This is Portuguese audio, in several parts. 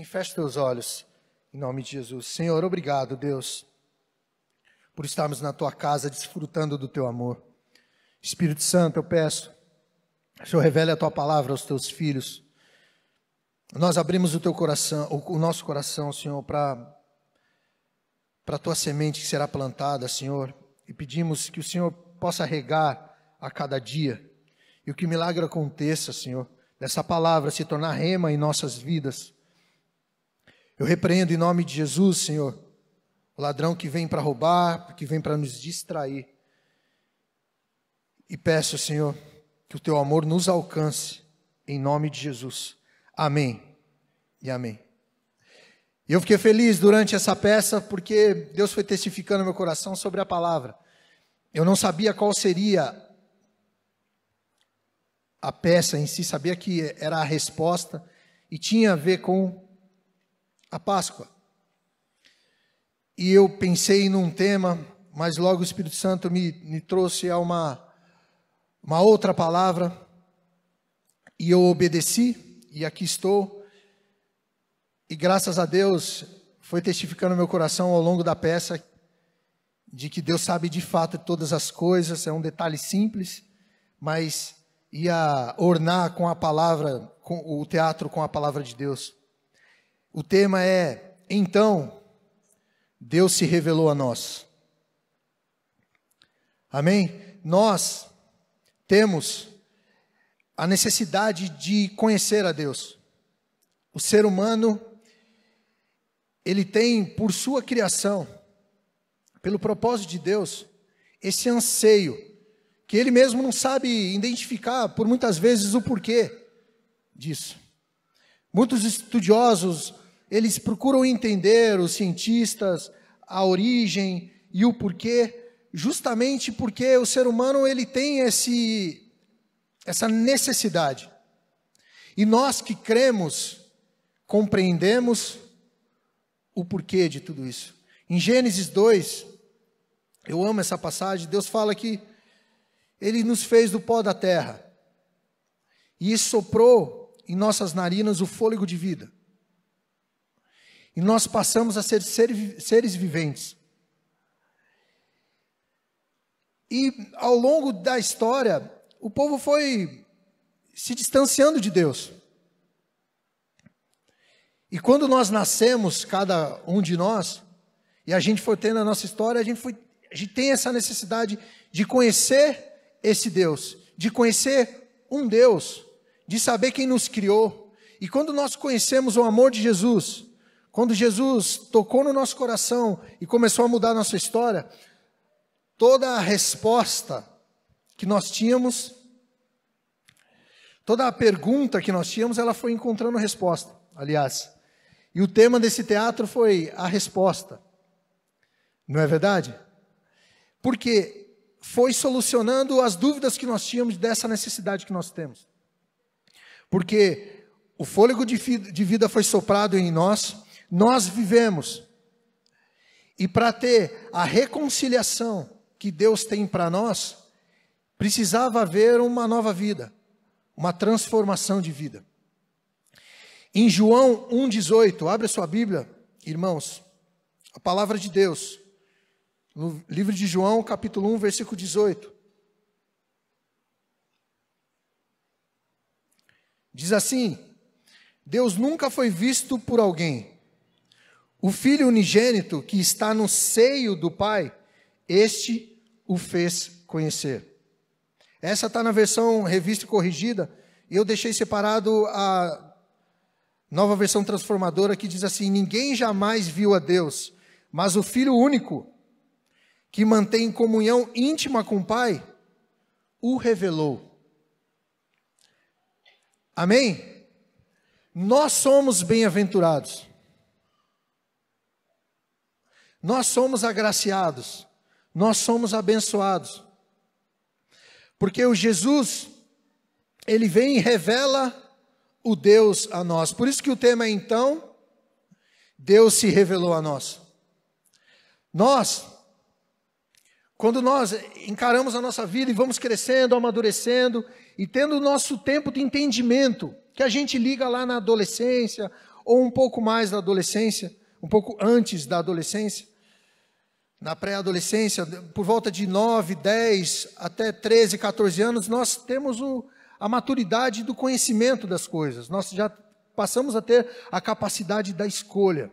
assim, feche teus olhos, em nome de Jesus. Senhor, obrigado, Deus, por estarmos na tua casa desfrutando do teu amor. Espírito Santo, eu peço, o Senhor revele a tua palavra aos teus filhos. Nós abrimos o teu coração, o nosso coração, Senhor, para para a tua semente que será plantada, Senhor, e pedimos que o Senhor possa regar a cada dia e o que milagre aconteça, Senhor, dessa palavra se tornar rema em nossas vidas eu repreendo em nome de Jesus, Senhor, o ladrão que vem para roubar, que vem para nos distrair. E peço, Senhor, que o teu amor nos alcance, em nome de Jesus. Amém e amém. E eu fiquei feliz durante essa peça porque Deus foi testificando meu coração sobre a palavra. Eu não sabia qual seria a peça em si, sabia que era a resposta e tinha a ver com a Páscoa. E eu pensei num tema, mas logo o Espírito Santo me, me trouxe a uma, uma outra palavra, e eu obedeci, e aqui estou, e graças a Deus foi testificando meu coração ao longo da peça de que Deus sabe de fato todas as coisas, é um detalhe simples, mas ia ornar com a palavra, com o teatro com a palavra de Deus. O tema é Então, Deus se revelou a nós. Amém? Nós temos a necessidade de conhecer a Deus. O ser humano, ele tem por sua criação, pelo propósito de Deus, esse anseio, que ele mesmo não sabe identificar por muitas vezes o porquê disso. Muitos estudiosos eles procuram entender, os cientistas, a origem e o porquê, justamente porque o ser humano ele tem esse, essa necessidade. E nós que cremos, compreendemos o porquê de tudo isso. Em Gênesis 2, eu amo essa passagem, Deus fala que Ele nos fez do pó da terra e soprou em nossas narinas o fôlego de vida. E nós passamos a ser seres viventes. E ao longo da história, o povo foi se distanciando de Deus. E quando nós nascemos, cada um de nós, e a gente foi tendo a nossa história, a gente, foi, a gente tem essa necessidade de conhecer esse Deus, de conhecer um Deus, de saber quem nos criou. E quando nós conhecemos o amor de Jesus, quando Jesus tocou no nosso coração e começou a mudar a nossa história, toda a resposta que nós tínhamos, toda a pergunta que nós tínhamos, ela foi encontrando resposta, aliás. E o tema desse teatro foi a resposta. Não é verdade? Porque foi solucionando as dúvidas que nós tínhamos dessa necessidade que nós temos. Porque o fôlego de vida foi soprado em nós, nós vivemos. E para ter a reconciliação que Deus tem para nós, precisava haver uma nova vida, uma transformação de vida. Em João 1,18, abre a sua Bíblia, irmãos, a palavra de Deus, no livro de João, capítulo 1, versículo 18. Diz assim: Deus nunca foi visto por alguém, o filho unigênito que está no seio do Pai, este o fez conhecer. Essa está na versão revista e corrigida. Eu deixei separado a nova versão transformadora que diz assim: Ninguém jamais viu a Deus, mas o Filho único, que mantém comunhão íntima com o Pai, o revelou. Amém? Nós somos bem-aventurados nós somos agraciados, nós somos abençoados. Porque o Jesus, ele vem e revela o Deus a nós. Por isso que o tema é então, Deus se revelou a nós. Nós, quando nós encaramos a nossa vida e vamos crescendo, amadurecendo e tendo o nosso tempo de entendimento, que a gente liga lá na adolescência ou um pouco mais da adolescência, um pouco antes da adolescência, na pré-adolescência, por volta de 9, 10 até 13, 14 anos, nós temos o, a maturidade do conhecimento das coisas. Nós já passamos a ter a capacidade da escolha.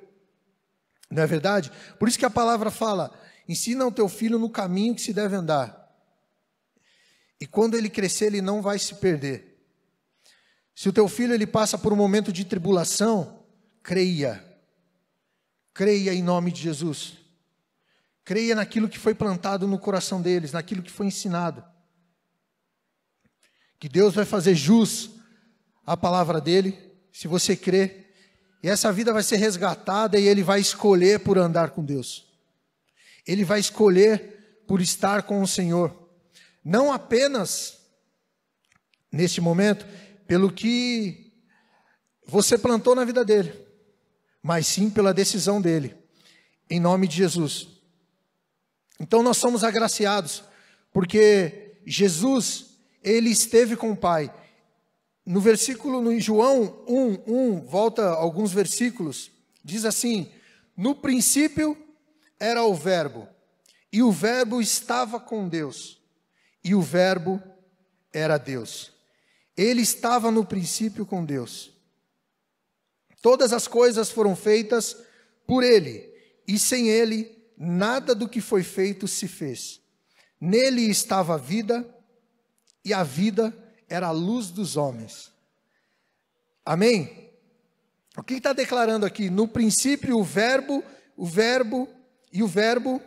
Não é verdade? Por isso que a palavra fala: ensina ao teu filho no caminho que se deve andar. E quando ele crescer, ele não vai se perder. Se o teu filho ele passa por um momento de tribulação, creia. Creia em nome de Jesus. Creia naquilo que foi plantado no coração deles, naquilo que foi ensinado. Que Deus vai fazer jus à palavra dele, se você crê. E essa vida vai ser resgatada e ele vai escolher por andar com Deus. Ele vai escolher por estar com o Senhor. Não apenas neste momento, pelo que você plantou na vida dele, mas sim pela decisão dele. Em nome de Jesus. Então nós somos agraciados, porque Jesus, ele esteve com o Pai. No versículo, no João 1, 1, volta alguns versículos, diz assim: No princípio era o Verbo, e o Verbo estava com Deus, e o Verbo era Deus. Ele estava no princípio com Deus. Todas as coisas foram feitas por Ele, e sem Ele nada do que foi feito se fez. Nele estava a vida, e a vida era a luz dos homens. Amém? O que está declarando aqui? No princípio, o Verbo, o Verbo e o Verbo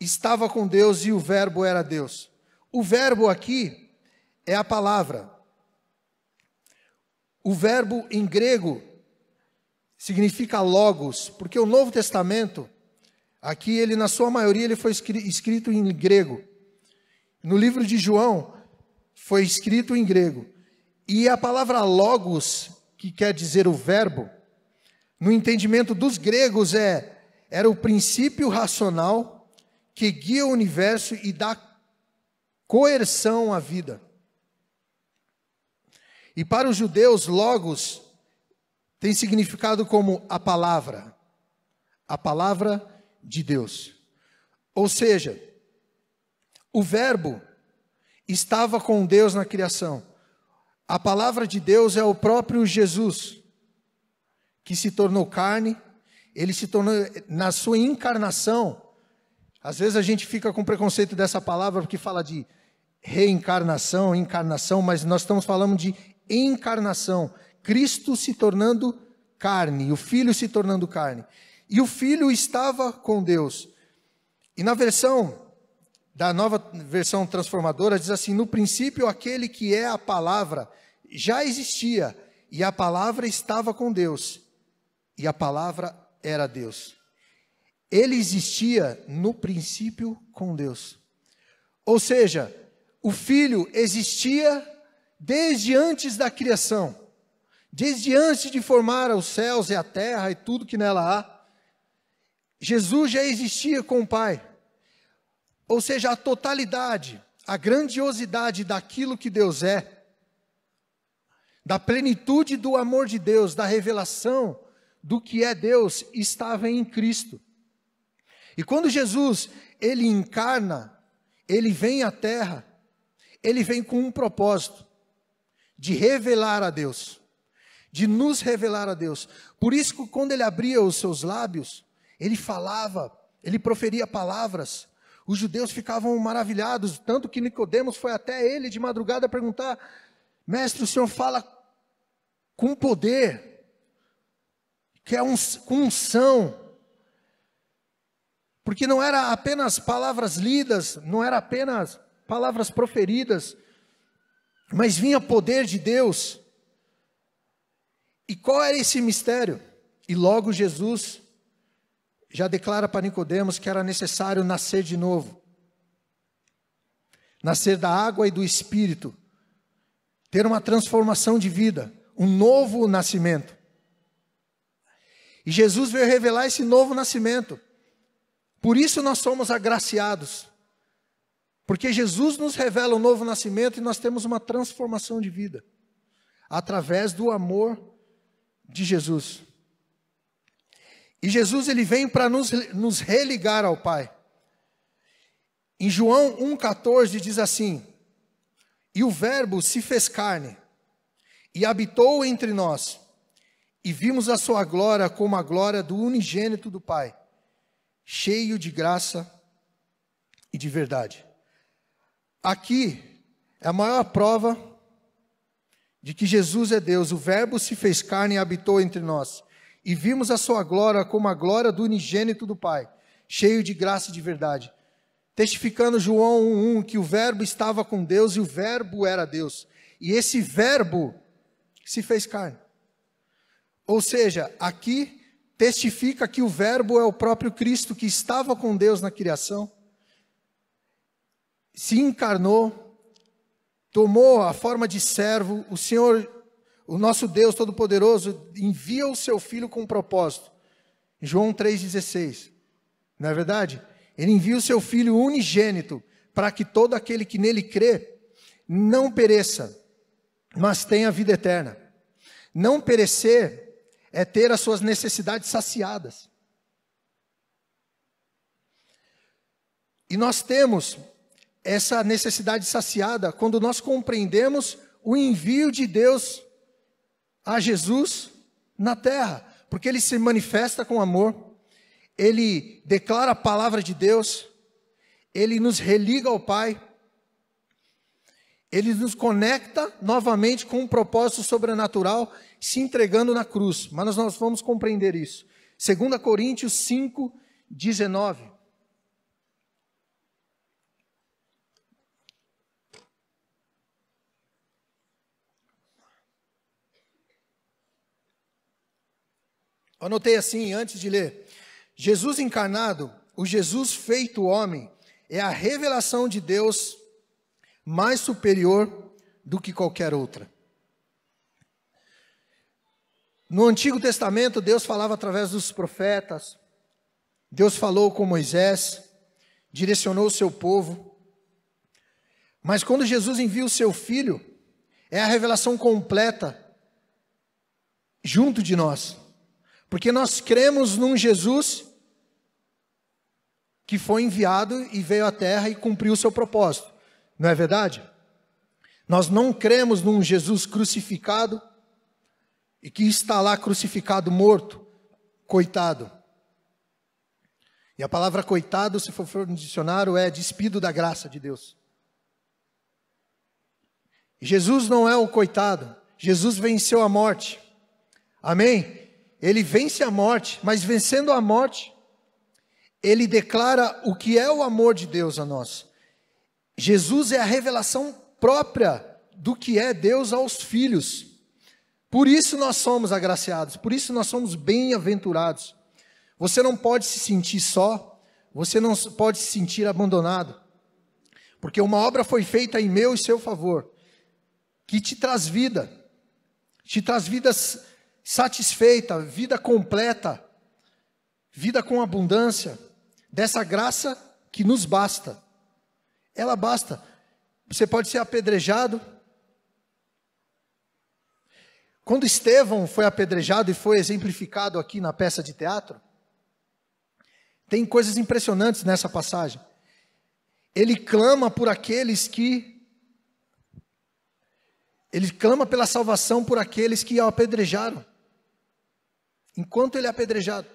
estava com Deus e o Verbo era Deus. O Verbo aqui é a palavra. O verbo em grego significa logos, porque o Novo Testamento Aqui ele, na sua maioria, ele foi escrito em grego. No livro de João, foi escrito em grego. E a palavra logos, que quer dizer o verbo, no entendimento dos gregos é era o princípio racional que guia o universo e dá coerção à vida. E para os judeus, logos tem significado como a palavra. A palavra de Deus. Ou seja, o Verbo estava com Deus na criação. A palavra de Deus é o próprio Jesus, que se tornou carne, ele se tornou, na sua encarnação, às vezes a gente fica com preconceito dessa palavra, porque fala de reencarnação, encarnação, mas nós estamos falando de encarnação. Cristo se tornando carne, o Filho se tornando carne e o filho estava com Deus. E na versão da nova versão transformadora diz assim: no princípio aquele que é a palavra já existia e a palavra estava com Deus e a palavra era Deus. Ele existia no princípio com Deus. Ou seja, o filho existia desde antes da criação, desde antes de formar os céus e a terra e tudo que nela há. Jesus já existia com o Pai. Ou seja, a totalidade, a grandiosidade daquilo que Deus é, da plenitude do amor de Deus, da revelação do que é Deus, estava em Cristo. E quando Jesus, ele encarna, ele vem à terra, ele vem com um propósito de revelar a Deus, de nos revelar a Deus. Por isso que quando ele abria os seus lábios, ele falava, ele proferia palavras. Os judeus ficavam maravilhados, tanto que Nicodemos foi até ele de madrugada perguntar: Mestre, o senhor fala com poder, que é um, com unção. Porque não era apenas palavras lidas, não era apenas palavras proferidas, mas vinha poder de Deus. E qual era esse mistério? E logo Jesus já declara para Nicodemos que era necessário nascer de novo. Nascer da água e do espírito, ter uma transformação de vida, um novo nascimento. E Jesus veio revelar esse novo nascimento. Por isso nós somos agraciados. Porque Jesus nos revela o um novo nascimento e nós temos uma transformação de vida através do amor de Jesus. E Jesus ele vem para nos, nos religar ao Pai. Em João 1,14 diz assim: E o Verbo se fez carne, e habitou entre nós, e vimos a sua glória como a glória do unigênito do Pai, cheio de graça e de verdade. Aqui é a maior prova de que Jesus é Deus, o Verbo se fez carne e habitou entre nós e vimos a sua glória como a glória do unigênito do Pai, cheio de graça e de verdade. Testificando João 1:1 que o Verbo estava com Deus e o Verbo era Deus, e esse Verbo se fez carne. Ou seja, aqui testifica que o Verbo é o próprio Cristo que estava com Deus na criação, se encarnou, tomou a forma de servo, o Senhor o nosso Deus Todo-Poderoso envia o seu filho com um propósito. João 3,16. Não é verdade? Ele envia o seu filho unigênito para que todo aquele que nele crê não pereça, mas tenha vida eterna. Não perecer é ter as suas necessidades saciadas. E nós temos essa necessidade saciada quando nós compreendemos o envio de Deus a Jesus na terra, porque ele se manifesta com amor, ele declara a palavra de Deus, ele nos religa ao Pai, ele nos conecta novamente com um propósito sobrenatural se entregando na cruz, mas nós vamos compreender isso. 2 Coríntios 5, 19. Anotei assim antes de ler. Jesus encarnado, o Jesus feito homem, é a revelação de Deus mais superior do que qualquer outra. No Antigo Testamento, Deus falava através dos profetas, Deus falou com Moisés, direcionou o seu povo. Mas quando Jesus envia o seu filho, é a revelação completa junto de nós. Porque nós cremos num Jesus que foi enviado e veio à terra e cumpriu o seu propósito. Não é verdade? Nós não cremos num Jesus crucificado e que está lá crucificado morto, coitado. E a palavra coitado, se for, for no dicionário, é despido da graça de Deus. Jesus não é o coitado, Jesus venceu a morte. Amém? Ele vence a morte, mas vencendo a morte, ele declara o que é o amor de Deus a nós. Jesus é a revelação própria do que é Deus aos filhos. Por isso nós somos agraciados, por isso nós somos bem-aventurados. Você não pode se sentir só, você não pode se sentir abandonado, porque uma obra foi feita em meu e seu favor, que te traz vida, te traz vidas satisfeita, vida completa, vida com abundância, dessa graça que nos basta. Ela basta. Você pode ser apedrejado. Quando Estevão foi apedrejado e foi exemplificado aqui na peça de teatro, tem coisas impressionantes nessa passagem. Ele clama por aqueles que ele clama pela salvação por aqueles que o apedrejaram enquanto ele é apedrejado.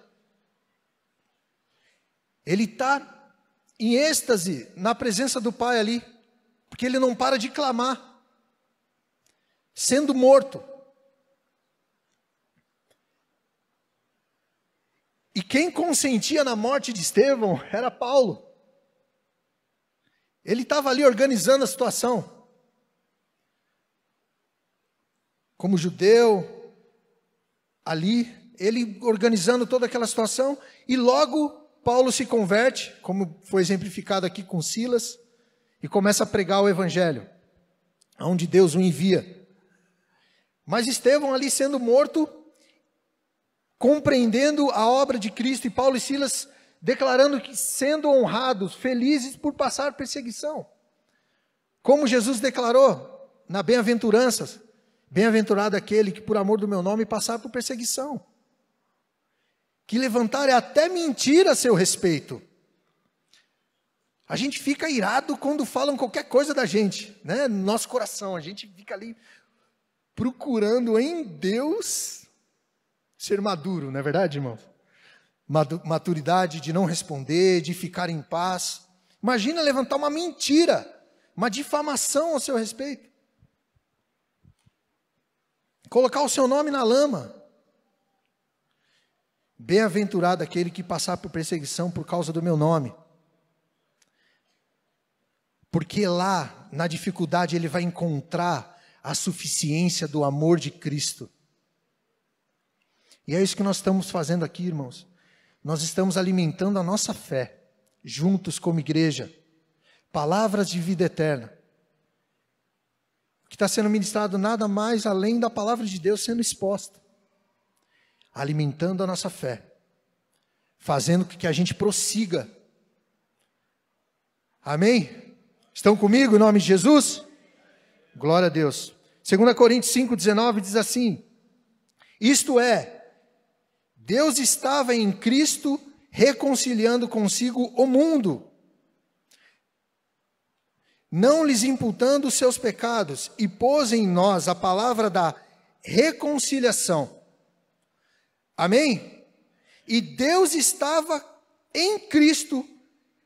Ele está em êxtase na presença do Pai ali, porque ele não para de clamar, sendo morto. E quem consentia na morte de Estevão era Paulo. Ele estava ali organizando a situação. Como judeu, ali, ele organizando toda aquela situação, e logo Paulo se converte, como foi exemplificado aqui com Silas, e começa a pregar o evangelho, aonde Deus o envia. Mas Estevão ali sendo morto, compreendendo a obra de Cristo e Paulo e Silas declarando que sendo honrados, felizes por passar perseguição. Como Jesus declarou na bem-aventuranças, Bem-aventurado aquele que, por amor do meu nome, passar por perseguição que levantarem até mentira a seu respeito. A gente fica irado quando falam qualquer coisa da gente, né? nosso coração, a gente fica ali procurando em Deus ser maduro, não é verdade, irmão? Maturidade de não responder, de ficar em paz. Imagina levantar uma mentira, uma difamação a seu respeito. Colocar o seu nome na lama. Bem-aventurado aquele que passar por perseguição por causa do meu nome. Porque lá, na dificuldade, ele vai encontrar a suficiência do amor de Cristo. E é isso que nós estamos fazendo aqui, irmãos. Nós estamos alimentando a nossa fé, juntos como igreja. Palavras de vida eterna. O que está sendo ministrado nada mais além da palavra de Deus sendo exposta alimentando a nossa fé, fazendo com que a gente prossiga. Amém? Estão comigo em nome de Jesus? Glória a Deus. 2 Coríntios 5,19 diz assim: Isto é, Deus estava em Cristo reconciliando consigo o mundo, não lhes imputando os seus pecados, e pôs em nós a palavra da reconciliação. Amém? E Deus estava em Cristo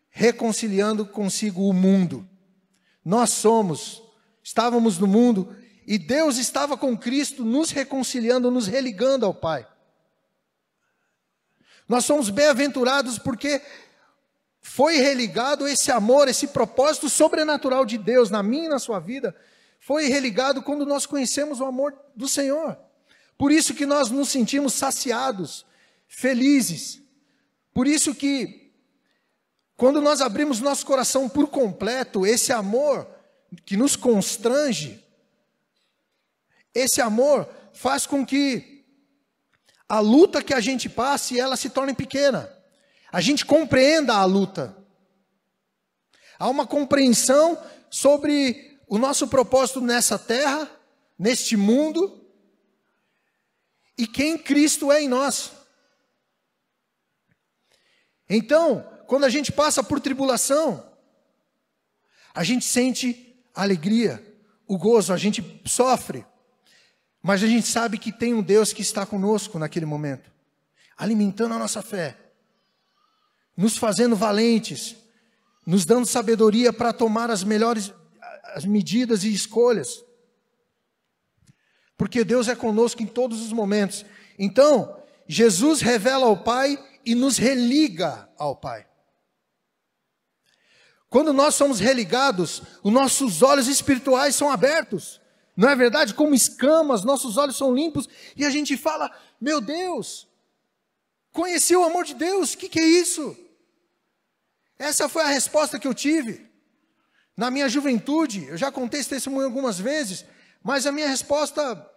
reconciliando consigo o mundo. Nós somos, estávamos no mundo e Deus estava com Cristo nos reconciliando, nos religando ao Pai. Nós somos bem-aventurados porque foi religado esse amor, esse propósito sobrenatural de Deus na minha e na sua vida, foi religado quando nós conhecemos o amor do Senhor. Por isso que nós nos sentimos saciados, felizes. Por isso que quando nós abrimos nosso coração por completo, esse amor que nos constrange, esse amor faz com que a luta que a gente passe, ela se torne pequena. A gente compreenda a luta. Há uma compreensão sobre o nosso propósito nessa terra, neste mundo, e quem Cristo é em nós. Então, quando a gente passa por tribulação, a gente sente a alegria, o gozo, a gente sofre, mas a gente sabe que tem um Deus que está conosco naquele momento, alimentando a nossa fé, nos fazendo valentes, nos dando sabedoria para tomar as melhores as medidas e escolhas porque Deus é conosco em todos os momentos. Então, Jesus revela ao Pai e nos religa ao Pai. Quando nós somos religados, os nossos olhos espirituais são abertos. Não é verdade? Como escamas, nossos olhos são limpos e a gente fala: Meu Deus, conheci o amor de Deus, o que, que é isso? Essa foi a resposta que eu tive. Na minha juventude, eu já contei esse testemunho algumas vezes, mas a minha resposta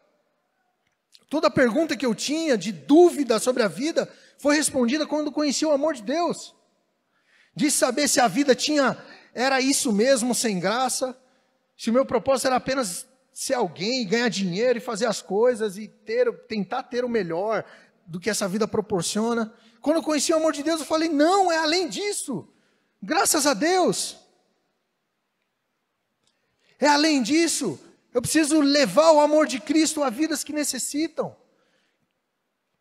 Toda pergunta que eu tinha de dúvida sobre a vida foi respondida quando conheci o amor de Deus. De saber se a vida tinha era isso mesmo, sem graça, se o meu propósito era apenas ser alguém, ganhar dinheiro e fazer as coisas e ter, tentar ter o melhor do que essa vida proporciona. Quando eu conheci o amor de Deus, eu falei: "Não, é além disso. Graças a Deus. É além disso. Eu preciso levar o amor de Cristo a vidas que necessitam,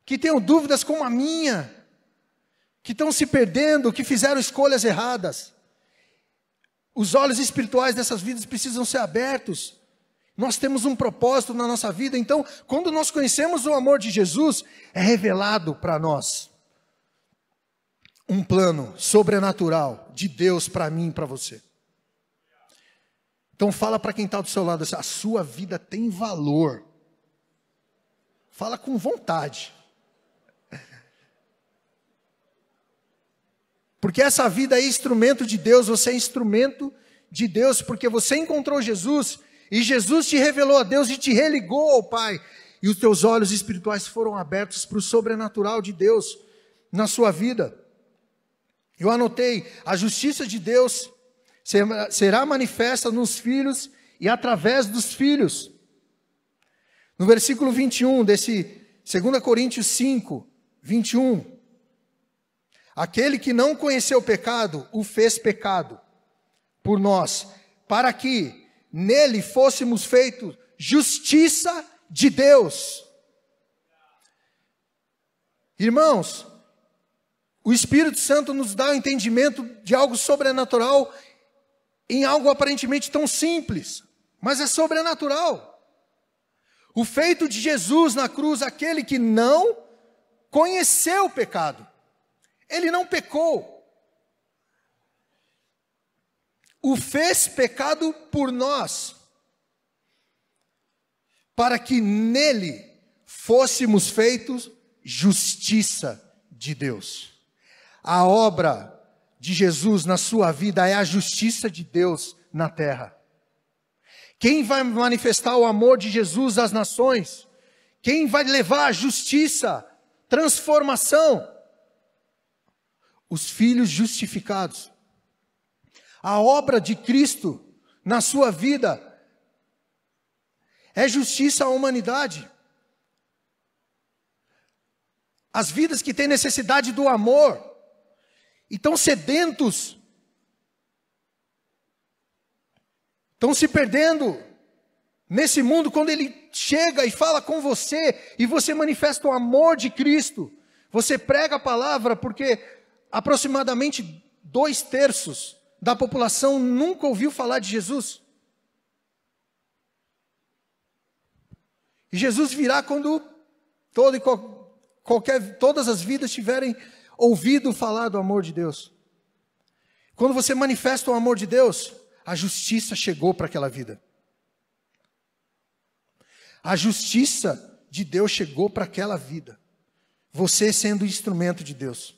que tenham dúvidas como a minha, que estão se perdendo, que fizeram escolhas erradas. Os olhos espirituais dessas vidas precisam ser abertos. Nós temos um propósito na nossa vida, então, quando nós conhecemos o amor de Jesus, é revelado para nós um plano sobrenatural de Deus para mim e para você. Então fala para quem está do seu lado assim, a sua vida tem valor. Fala com vontade. Porque essa vida é instrumento de Deus, você é instrumento de Deus, porque você encontrou Jesus e Jesus te revelou a Deus e te religou ao Pai. E os teus olhos espirituais foram abertos para o sobrenatural de Deus na sua vida. Eu anotei: a justiça de Deus será manifesta nos filhos e através dos filhos. No versículo 21 desse 2 Coríntios 5, 21. Aquele que não conheceu o pecado, o fez pecado por nós, para que nele fôssemos feitos justiça de Deus. Irmãos, o Espírito Santo nos dá o entendimento de algo sobrenatural em algo aparentemente tão simples, mas é sobrenatural. O feito de Jesus na cruz, aquele que não conheceu o pecado, ele não pecou. O fez pecado por nós, para que nele fôssemos feitos justiça de Deus. A obra de Jesus na sua vida é a justiça de Deus na terra. Quem vai manifestar o amor de Jesus às nações? Quem vai levar a justiça, transformação? Os filhos justificados. A obra de Cristo na sua vida é justiça à humanidade. As vidas que têm necessidade do amor e estão sedentos. Estão se perdendo nesse mundo quando ele chega e fala com você e você manifesta o amor de Cristo. Você prega a palavra porque aproximadamente dois terços da população nunca ouviu falar de Jesus. E Jesus virá quando todo e qual, qualquer, todas as vidas tiverem ouvido falar do amor de Deus. Quando você manifesta o amor de Deus, a justiça chegou para aquela vida. A justiça de Deus chegou para aquela vida. Você sendo instrumento de Deus.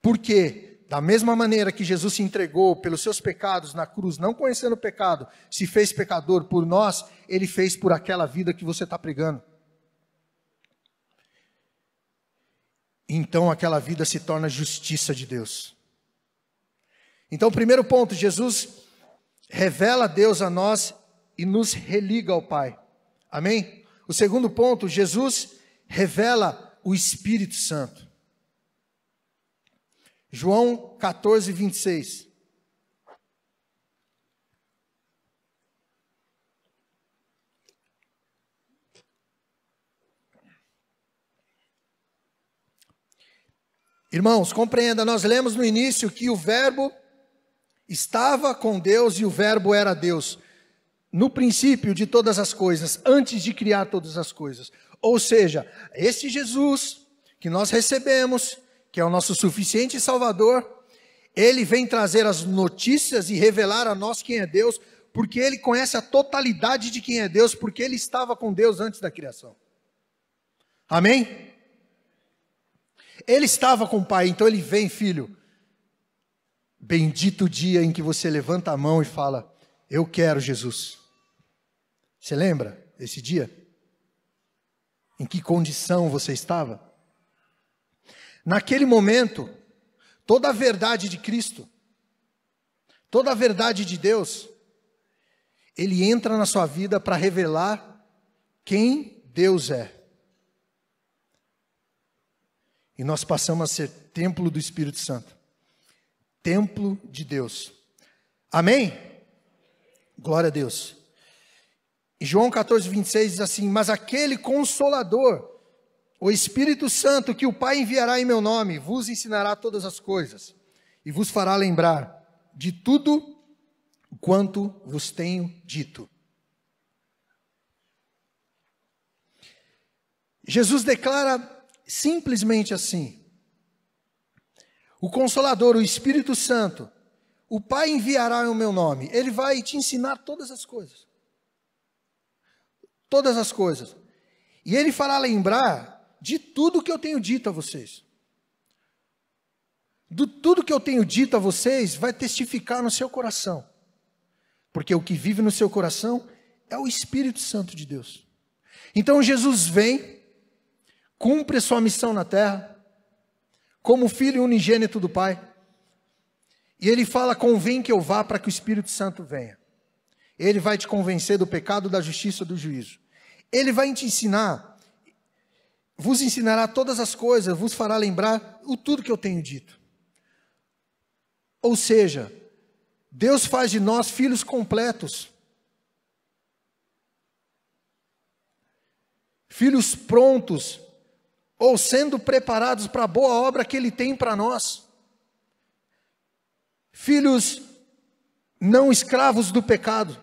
Porque, da mesma maneira que Jesus se entregou pelos seus pecados na cruz, não conhecendo o pecado, se fez pecador por nós, ele fez por aquela vida que você está pregando. então aquela vida se torna justiça de Deus. Então, primeiro ponto, Jesus revela Deus a nós e nos religa ao Pai. Amém? O segundo ponto, Jesus revela o Espírito Santo. João 14, 26. Irmãos, compreenda, nós lemos no início que o Verbo estava com Deus e o Verbo era Deus. No princípio de todas as coisas, antes de criar todas as coisas. Ou seja, esse Jesus que nós recebemos, que é o nosso suficiente Salvador, ele vem trazer as notícias e revelar a nós quem é Deus, porque ele conhece a totalidade de quem é Deus, porque ele estava com Deus antes da criação. Amém? Ele estava com o pai, então ele vem, filho. Bendito o dia em que você levanta a mão e fala: Eu quero Jesus. Você lembra esse dia? Em que condição você estava? Naquele momento, toda a verdade de Cristo, toda a verdade de Deus, ele entra na sua vida para revelar quem Deus é. E nós passamos a ser templo do Espírito Santo. Templo de Deus. Amém? Glória a Deus. E João 14, 26 diz assim: Mas aquele consolador, o Espírito Santo, que o Pai enviará em meu nome, vos ensinará todas as coisas e vos fará lembrar de tudo quanto vos tenho dito. Jesus declara Simplesmente assim. O Consolador, o Espírito Santo, o Pai enviará em meu nome. Ele vai te ensinar todas as coisas. Todas as coisas. E ele fará lembrar de tudo que eu tenho dito a vocês. Do tudo que eu tenho dito a vocês vai testificar no seu coração. Porque o que vive no seu coração é o Espírito Santo de Deus. Então Jesus vem cumpre sua missão na terra, como filho unigênito do Pai. E ele fala: convém que eu vá para que o Espírito Santo venha. Ele vai te convencer do pecado, da justiça, do juízo. Ele vai te ensinar, vos ensinará todas as coisas, vos fará lembrar o tudo que eu tenho dito. Ou seja, Deus faz de nós filhos completos. Filhos prontos ou sendo preparados para a boa obra que Ele tem para nós. Filhos não escravos do pecado,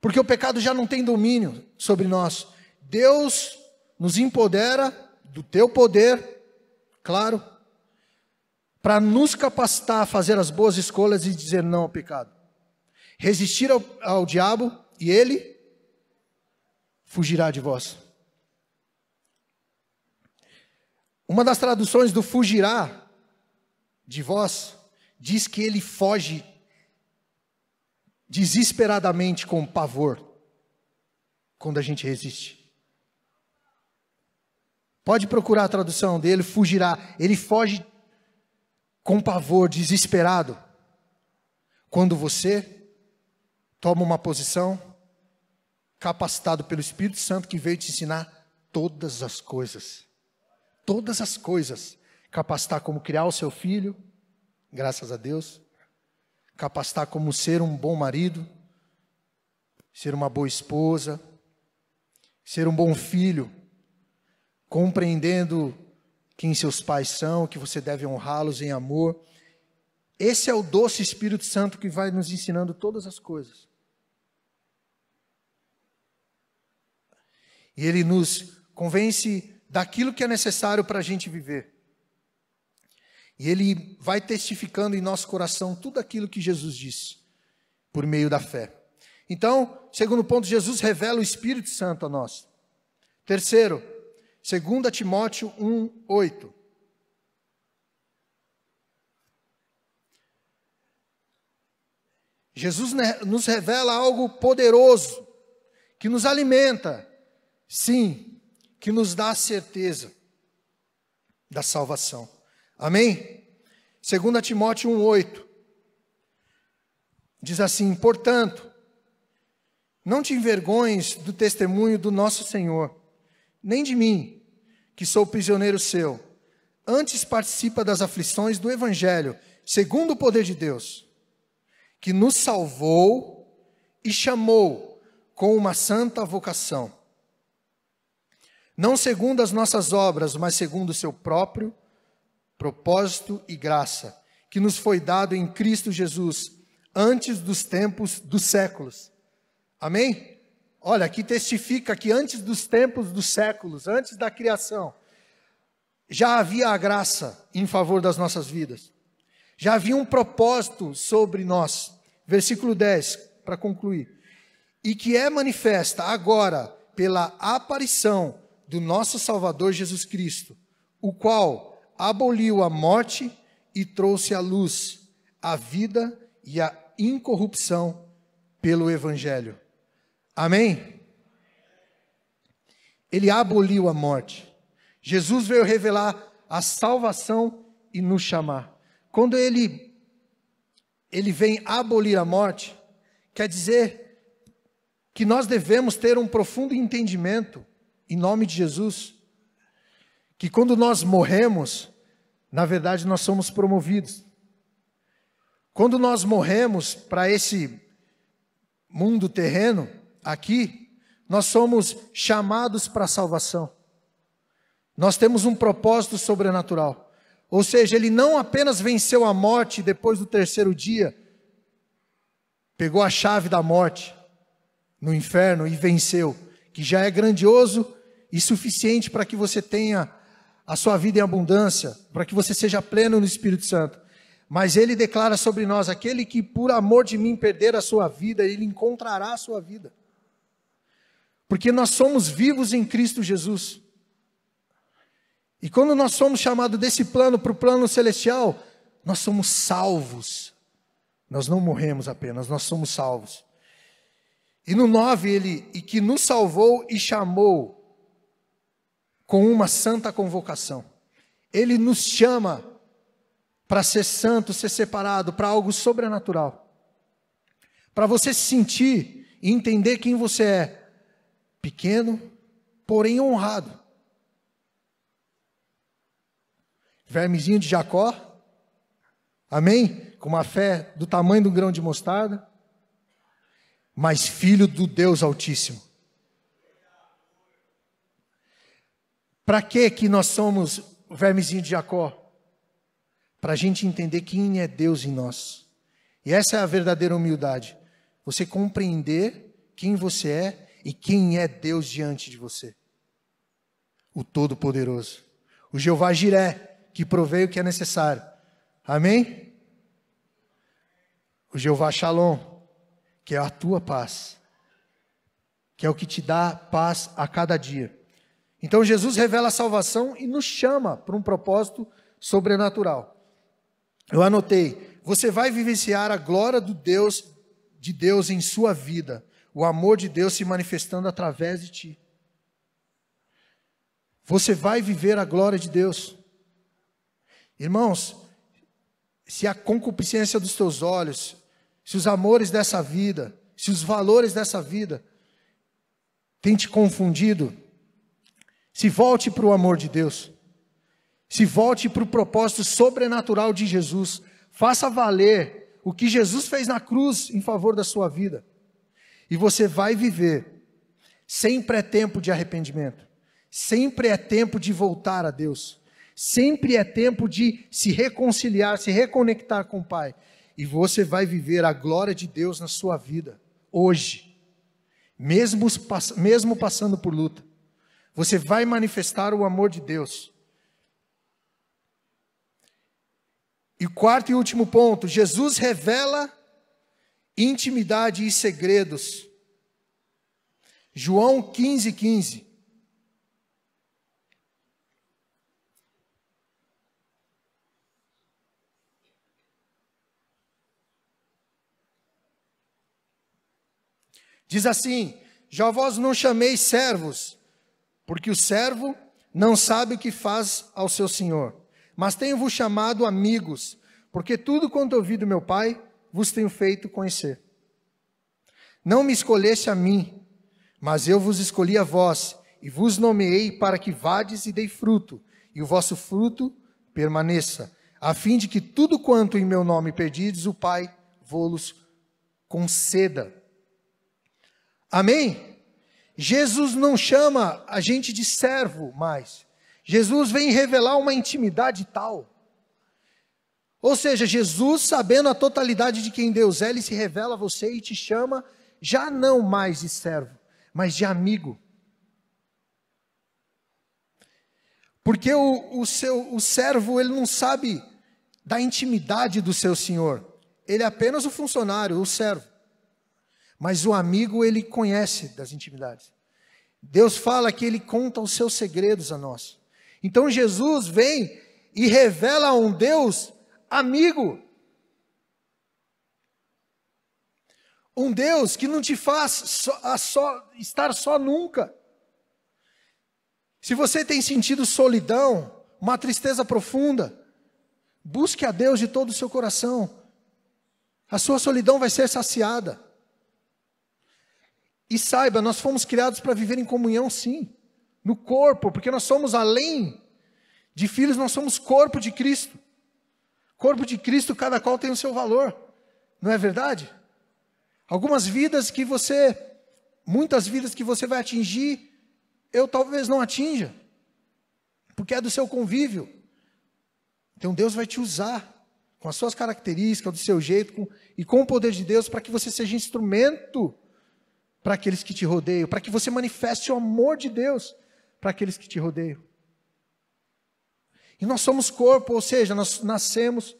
porque o pecado já não tem domínio sobre nós. Deus nos empodera do teu poder, claro, para nos capacitar a fazer as boas escolhas e dizer não ao pecado. Resistir ao, ao diabo e ele fugirá de vós. Uma das traduções do fugirá de vós diz que ele foge desesperadamente com pavor quando a gente resiste. Pode procurar a tradução dele, fugirá. Ele foge com pavor, desesperado, quando você toma uma posição capacitado pelo Espírito Santo que veio te ensinar todas as coisas todas as coisas, capacitar como criar o seu filho, graças a Deus, capacitar como ser um bom marido, ser uma boa esposa, ser um bom filho, compreendendo quem seus pais são, que você deve honrá-los em amor. Esse é o doce Espírito Santo que vai nos ensinando todas as coisas. E ele nos convence daquilo que é necessário para a gente viver. E ele vai testificando em nosso coração tudo aquilo que Jesus disse, por meio da fé. Então, segundo ponto, Jesus revela o Espírito Santo a nós. Terceiro, 2 Timóteo 1, 8. Jesus nos revela algo poderoso, que nos alimenta, sim, que nos dá a certeza da salvação. Amém? 2 Timóteo 1,8 diz assim: Portanto, não te envergonhes do testemunho do nosso Senhor, nem de mim, que sou prisioneiro seu. Antes participa das aflições do Evangelho, segundo o poder de Deus, que nos salvou e chamou com uma santa vocação não segundo as nossas obras, mas segundo o seu próprio propósito e graça, que nos foi dado em Cristo Jesus, antes dos tempos dos séculos. Amém? Olha, aqui testifica que antes dos tempos dos séculos, antes da criação, já havia a graça em favor das nossas vidas. Já havia um propósito sobre nós. Versículo 10, para concluir. E que é manifesta agora pela aparição do nosso Salvador Jesus Cristo, o qual aboliu a morte e trouxe à luz a vida e a incorrupção pelo Evangelho. Amém? Ele aboliu a morte. Jesus veio revelar a salvação e nos chamar. Quando ele, ele vem abolir a morte, quer dizer que nós devemos ter um profundo entendimento em nome de Jesus, que quando nós morremos, na verdade nós somos promovidos. Quando nós morremos para esse mundo terreno, aqui, nós somos chamados para a salvação. Nós temos um propósito sobrenatural. Ou seja, ele não apenas venceu a morte depois do terceiro dia, pegou a chave da morte no inferno e venceu, que já é grandioso e suficiente para que você tenha a sua vida em abundância, para que você seja pleno no Espírito Santo. Mas ele declara sobre nós: aquele que por amor de mim perder a sua vida, ele encontrará a sua vida. Porque nós somos vivos em Cristo Jesus. E quando nós somos chamados desse plano para o plano celestial, nós somos salvos. Nós não morremos apenas, nós somos salvos. E no 9 ele, e que nos salvou e chamou com uma santa convocação. Ele nos chama para ser santo, ser separado, para algo sobrenatural. Para você se sentir e entender quem você é, pequeno, porém honrado. Vermezinho de Jacó, amém? Com uma fé do tamanho do grão de mostarda, mas filho do Deus Altíssimo. Para que que nós somos o vermezinho de Jacó? Para a gente entender quem é Deus em nós. E essa é a verdadeira humildade. Você compreender quem você é e quem é Deus diante de você. O Todo-Poderoso. O Jeová Jiré, que provei o que é necessário. Amém? O Jeová Shalom, que é a tua paz, que é o que te dá paz a cada dia. Então Jesus revela a salvação e nos chama para um propósito sobrenatural. Eu anotei, você vai vivenciar a glória do Deus de Deus em sua vida, o amor de Deus se manifestando através de ti. Você vai viver a glória de Deus. Irmãos, se a concupiscência dos teus olhos, se os amores dessa vida, se os valores dessa vida têm te confundido, se volte para o amor de Deus. Se volte para o propósito sobrenatural de Jesus. Faça valer o que Jesus fez na cruz em favor da sua vida. E você vai viver. Sempre é tempo de arrependimento. Sempre é tempo de voltar a Deus. Sempre é tempo de se reconciliar, se reconectar com o Pai. E você vai viver a glória de Deus na sua vida, hoje, mesmo, mesmo passando por luta. Você vai manifestar o amor de Deus. E quarto e último ponto, Jesus revela intimidade e segredos. João 15, 15. Diz assim: Já vós não chameis servos, porque o servo não sabe o que faz ao seu senhor. Mas tenho-vos chamado amigos, porque tudo quanto ouvi do meu Pai vos tenho feito conhecer. Não me escolheste a mim, mas eu vos escolhi a vós, e vos nomeei para que vades e dei fruto, e o vosso fruto permaneça, a fim de que tudo quanto em meu nome pedides, o Pai vos conceda. Amém? Jesus não chama a gente de servo mais. Jesus vem revelar uma intimidade tal. Ou seja, Jesus, sabendo a totalidade de quem Deus é, ele se revela a você e te chama já não mais de servo, mas de amigo. Porque o, o, seu, o servo, ele não sabe da intimidade do seu senhor. Ele é apenas o funcionário, o servo. Mas o amigo, ele conhece das intimidades. Deus fala que ele conta os seus segredos a nós. Então Jesus vem e revela a um Deus amigo. Um Deus que não te faz só, só, estar só nunca. Se você tem sentido solidão, uma tristeza profunda, busque a Deus de todo o seu coração. A sua solidão vai ser saciada. E saiba, nós fomos criados para viver em comunhão, sim, no corpo, porque nós somos além de filhos, nós somos corpo de Cristo. Corpo de Cristo, cada qual tem o seu valor, não é verdade? Algumas vidas que você, muitas vidas que você vai atingir, eu talvez não atinja, porque é do seu convívio. Então Deus vai te usar com as suas características, do seu jeito com, e com o poder de Deus para que você seja instrumento para aqueles que te rodeiam, para que você manifeste o amor de Deus para aqueles que te rodeiam. E nós somos corpo, ou seja, nós nascemos,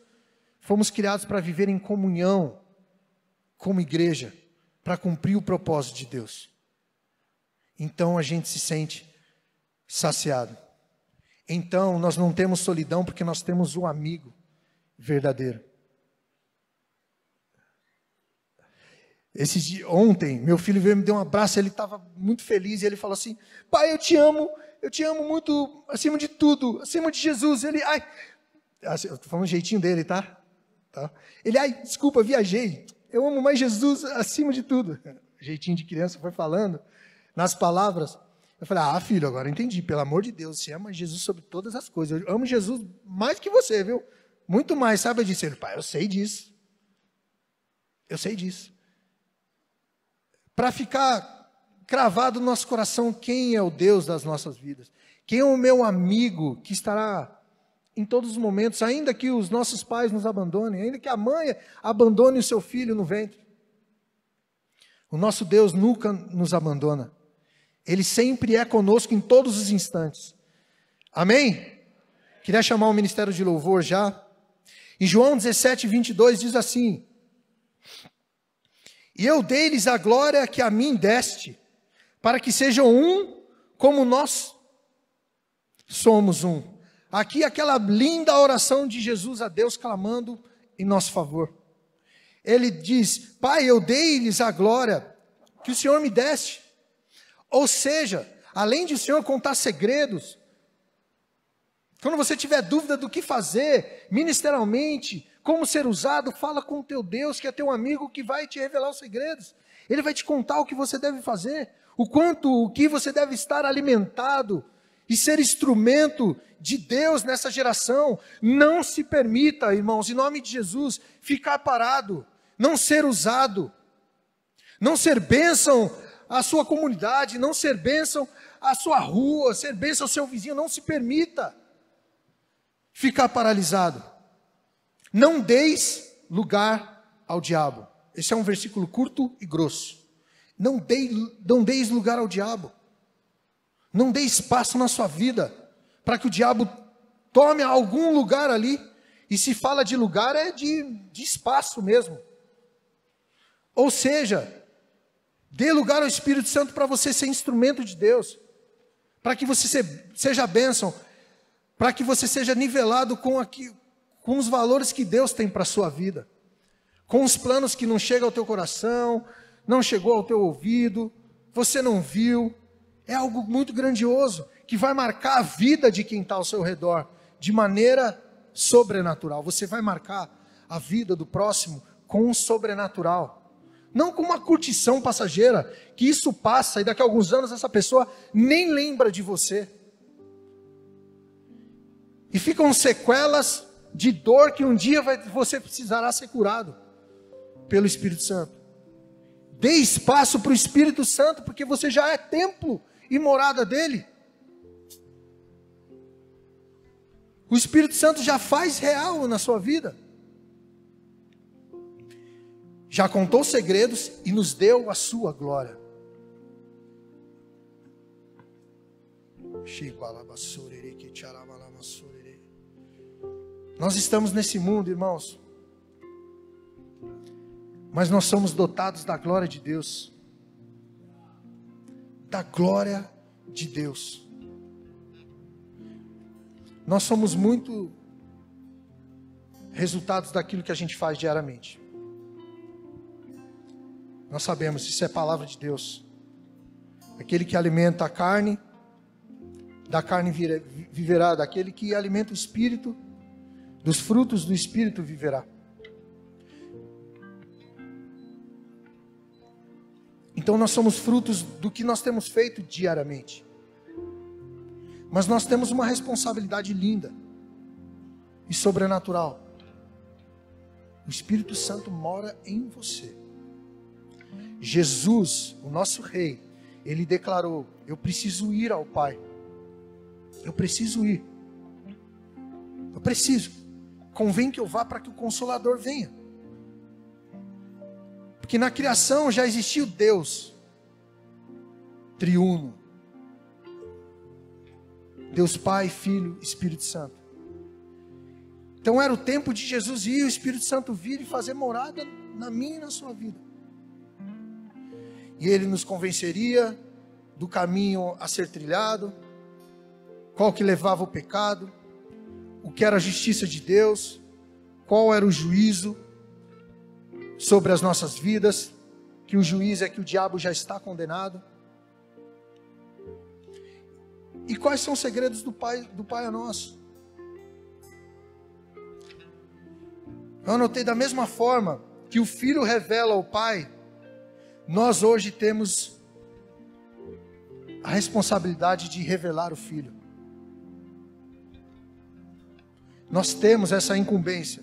fomos criados para viver em comunhão como igreja, para cumprir o propósito de Deus. Então a gente se sente saciado. Então nós não temos solidão porque nós temos o um amigo verdadeiro. Esses dias, ontem, meu filho veio me deu um abraço, ele estava muito feliz e ele falou assim: "Pai, eu te amo, eu te amo muito acima de tudo, acima de Jesus". Ele, ai, assim, eu tô falando um jeitinho dele, tá? tá? Ele, ai, desculpa, viajei. Eu amo mais Jesus acima de tudo. Jeitinho de criança foi falando nas palavras. Eu falei: "Ah, filho, agora entendi. Pelo amor de Deus, você ama Jesus sobre todas as coisas. Eu amo Jesus mais que você, viu? Muito mais, sabe disso?" Ele, pai, eu sei disso. Eu sei disso para ficar cravado no nosso coração quem é o Deus das nossas vidas, quem é o meu amigo que estará em todos os momentos, ainda que os nossos pais nos abandonem, ainda que a mãe abandone o seu filho no ventre. O nosso Deus nunca nos abandona. Ele sempre é conosco em todos os instantes. Amém? Queria chamar o ministério de louvor já. Em João 17, 22 diz assim: e eu dei-lhes a glória que a mim deste, para que sejam um como nós somos um. Aqui aquela linda oração de Jesus a Deus clamando em nosso favor. Ele diz: Pai, eu dei-lhes a glória que o Senhor me deste. Ou seja, além de o Senhor contar segredos, quando você tiver dúvida do que fazer ministerialmente, como ser usado, fala com o teu Deus, que é teu amigo que vai te revelar os segredos. Ele vai te contar o que você deve fazer, o quanto, o que você deve estar alimentado e ser instrumento de Deus nessa geração. Não se permita, irmãos, em nome de Jesus, ficar parado, não ser usado, não ser bênção à sua comunidade, não ser bênção à sua rua, ser bênção ao seu vizinho. Não se permita ficar paralisado. Não deis lugar ao diabo. Esse é um versículo curto e grosso. Não, dei, não deis lugar ao diabo. Não dê espaço na sua vida para que o diabo tome algum lugar ali. E se fala de lugar, é de, de espaço mesmo. Ou seja, dê lugar ao Espírito Santo para você ser instrumento de Deus, para que você seja bênção, para que você seja nivelado com, aqui, com os valores que Deus tem para a sua vida, com os planos que não chegam ao teu coração, não chegou ao teu ouvido, você não viu. É algo muito grandioso que vai marcar a vida de quem está ao seu redor de maneira sobrenatural. Você vai marcar a vida do próximo com o sobrenatural. Não com uma curtição passageira, que isso passa e daqui a alguns anos essa pessoa nem lembra de você. E ficam sequelas de dor que um dia vai, você precisará ser curado pelo Espírito Santo. Dê espaço para o Espírito Santo, porque você já é templo e morada dele. O Espírito Santo já faz real na sua vida. Já contou segredos e nos deu a sua glória. Shikalabasuriri, nós estamos nesse mundo, irmãos. Mas nós somos dotados da glória de Deus. Da glória de Deus. Nós somos muito resultados daquilo que a gente faz diariamente. Nós sabemos, isso é palavra de Deus. Aquele que alimenta a carne, da carne viverá, daquele que alimenta o espírito, dos frutos do Espírito viverá. Então nós somos frutos do que nós temos feito diariamente. Mas nós temos uma responsabilidade linda e sobrenatural. O Espírito Santo mora em você. Jesus, o nosso Rei, ele declarou: Eu preciso ir ao Pai. Eu preciso ir. Eu preciso. Convém que eu vá para que o consolador venha. Porque na criação já existiu Deus triuno. Deus Pai, Filho, Espírito Santo. Então era o tempo de Jesus ir, o Espírito Santo vir e fazer morada na minha e na sua vida. E ele nos convenceria do caminho a ser trilhado, qual que levava o pecado, o que era a justiça de Deus, qual era o juízo sobre as nossas vidas, que o juiz é que o diabo já está condenado. E quais são os segredos do Pai, do pai a nós? Eu anotei da mesma forma que o filho revela ao pai, nós hoje temos a responsabilidade de revelar o filho. Nós temos essa incumbência.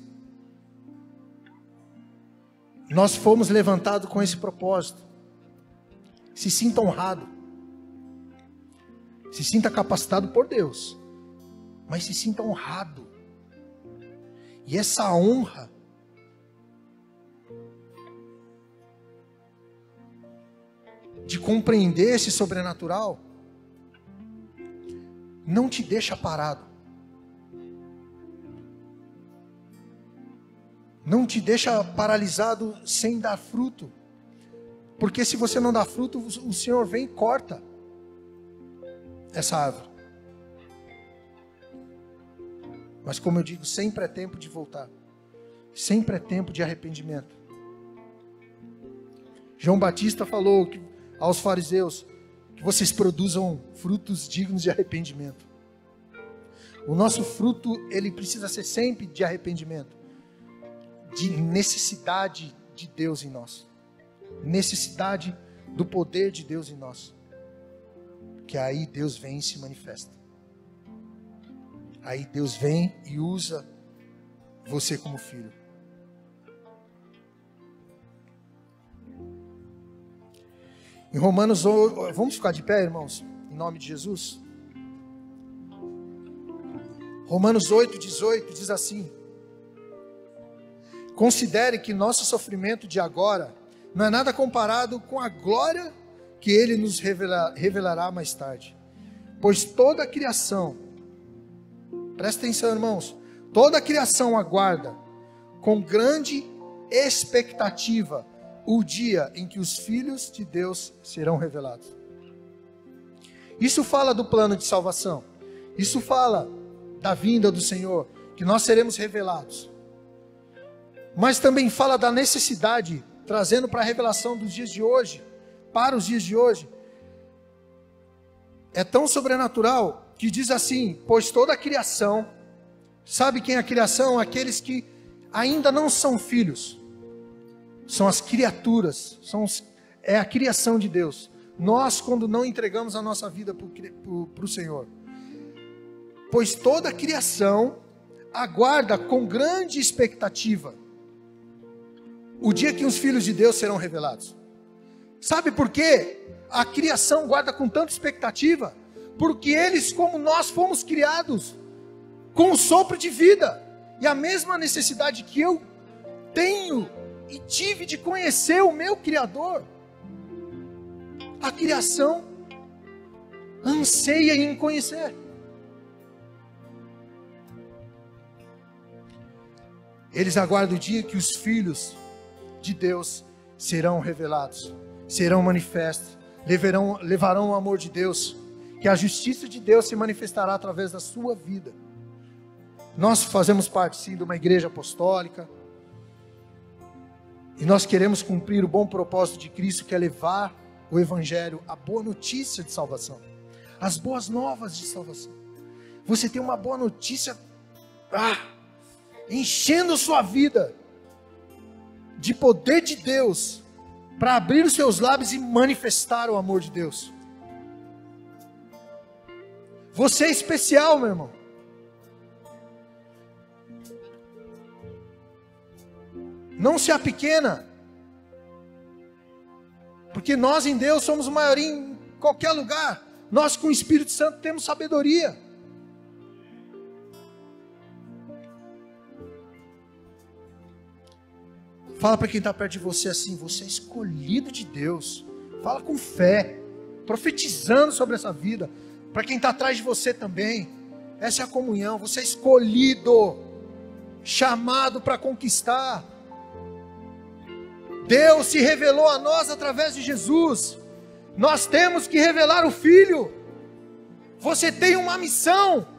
Nós fomos levantados com esse propósito. Se sinta honrado. Se sinta capacitado por Deus. Mas se sinta honrado. E essa honra de compreender esse sobrenatural não te deixa parado. Não te deixa paralisado sem dar fruto. Porque se você não dá fruto, o Senhor vem e corta essa árvore. Mas como eu digo, sempre é tempo de voltar. Sempre é tempo de arrependimento. João Batista falou que, aos fariseus que vocês produzam frutos dignos de arrependimento. O nosso fruto, ele precisa ser sempre de arrependimento de necessidade de Deus em nós, necessidade do poder de Deus em nós, que aí Deus vem e se manifesta. Aí Deus vem e usa você como filho. Em Romanos, vamos ficar de pé, irmãos, em nome de Jesus. Romanos 8, 18 diz assim: Considere que nosso sofrimento de agora não é nada comparado com a glória que ele nos revelará mais tarde. Pois toda a criação, presta atenção, irmãos, toda a criação aguarda com grande expectativa o dia em que os filhos de Deus serão revelados. Isso fala do plano de salvação. Isso fala da vinda do Senhor, que nós seremos revelados mas também fala da necessidade, trazendo para a revelação dos dias de hoje, para os dias de hoje. É tão sobrenatural que diz assim: pois toda a criação, sabe quem é a criação? Aqueles que ainda não são filhos, são as criaturas, são os, é a criação de Deus. Nós, quando não entregamos a nossa vida para o Senhor, pois toda a criação aguarda com grande expectativa o dia que os filhos de Deus serão revelados. Sabe por quê? A criação guarda com tanta expectativa, porque eles, como nós, fomos criados com um sopro de vida. E a mesma necessidade que eu tenho e tive de conhecer o meu Criador, a criação anseia em conhecer. Eles aguardam o dia que os filhos de Deus serão revelados, serão manifestos, levarão, levarão o amor de Deus, que a justiça de Deus se manifestará através da sua vida. Nós fazemos parte sim de uma igreja apostólica, e nós queremos cumprir o bom propósito de Cristo, que é levar o Evangelho, a boa notícia de salvação, as boas novas de salvação. Você tem uma boa notícia ah, enchendo sua vida de poder de Deus para abrir os seus lábios e manifestar o amor de Deus. Você é especial, meu irmão. Não se pequena, Porque nós em Deus somos o maior em qualquer lugar. Nós com o Espírito Santo temos sabedoria. Fala para quem está perto de você assim: você é escolhido de Deus. Fala com fé, profetizando sobre essa vida. Para quem está atrás de você também. Essa é a comunhão. Você é escolhido, chamado para conquistar. Deus se revelou a nós através de Jesus. Nós temos que revelar o Filho. Você tem uma missão.